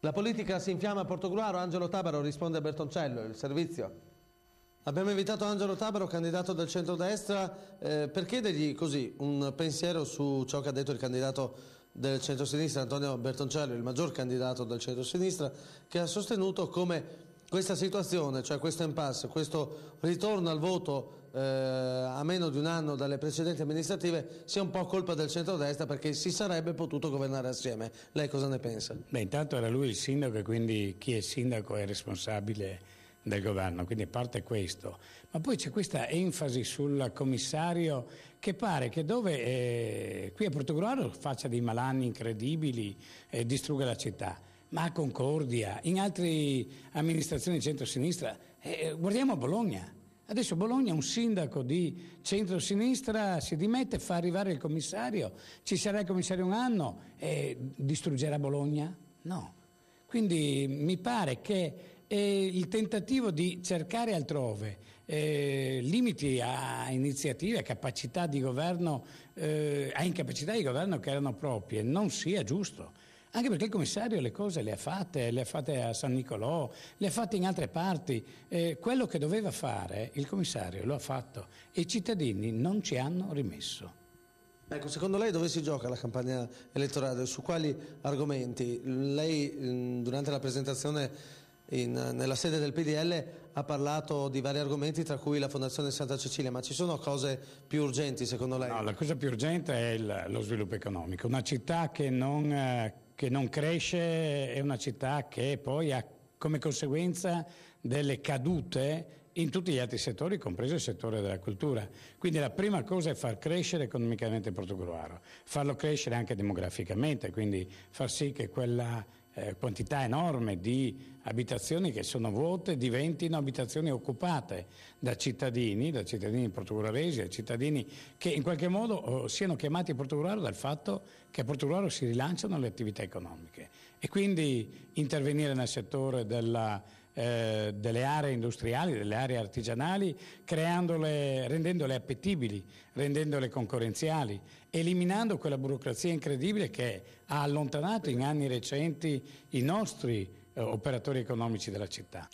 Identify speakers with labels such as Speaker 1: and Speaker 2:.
Speaker 1: La politica si infiamma a Portogruaro, Angelo Tabaro risponde a Bertoncello, il servizio. Abbiamo invitato Angelo Tabaro, candidato del centrodestra, eh, per chiedergli così un pensiero su ciò che ha detto il candidato del centrosinistra, Antonio Bertoncello, il maggior candidato del centrosinistra, che ha sostenuto come questa situazione, cioè questo impasse, questo ritorno al voto eh, a meno di un anno dalle precedenti amministrative sia un po' colpa del centrodestra perché si sarebbe potuto governare assieme. Lei cosa ne pensa?
Speaker 2: Beh, intanto era lui il sindaco e quindi chi è sindaco è responsabile del governo, quindi parte questo. Ma poi c'è questa enfasi sul commissario che pare che dove eh, qui a Portogallo faccia dei malanni incredibili e distrugga la città ma a Concordia, in altre amministrazioni di centrosinistra. Eh, eh, guardiamo Bologna. Adesso Bologna un sindaco di centrosinistra si dimette, fa arrivare il commissario, ci sarà il commissario un anno e distruggerà Bologna? No. Quindi mi pare che eh, il tentativo di cercare altrove eh, limiti a iniziative, a capacità di governo, eh, a incapacità di governo che erano proprie, non sia giusto anche perché il commissario le cose le ha fatte, le ha fatte a San Nicolò, le ha fatte in altre parti, eh, quello che doveva fare il commissario lo ha fatto e i cittadini non ci
Speaker 1: hanno rimesso. Ecco, secondo lei dove si gioca la campagna elettorale? Su quali argomenti? Lei mm, durante la presentazione in, nella sede del PDL ha parlato di vari argomenti tra cui la Fondazione Santa Cecilia, ma ci sono cose più urgenti secondo lei? No,
Speaker 2: la cosa più urgente è il, lo sviluppo economico, una città che non... Eh, che non cresce, è una città che poi ha come conseguenza delle cadute in tutti gli altri settori, compreso il settore della cultura. Quindi la prima cosa è far crescere economicamente il Portogruaro, farlo crescere anche demograficamente, quindi far sì che quella eh, quantità enorme di abitazioni che sono vuote diventino abitazioni occupate da cittadini, da cittadini portogalesi, da cittadini che in qualche modo oh, siano chiamati a Portogallo dal fatto che a Portogallo si rilanciano le attività economiche. E quindi intervenire nel settore della eh, delle aree industriali, delle aree artigianali, creandole, rendendole appetibili, rendendole concorrenziali, eliminando quella burocrazia incredibile che ha allontanato in anni recenti i nostri eh, operatori economici della città.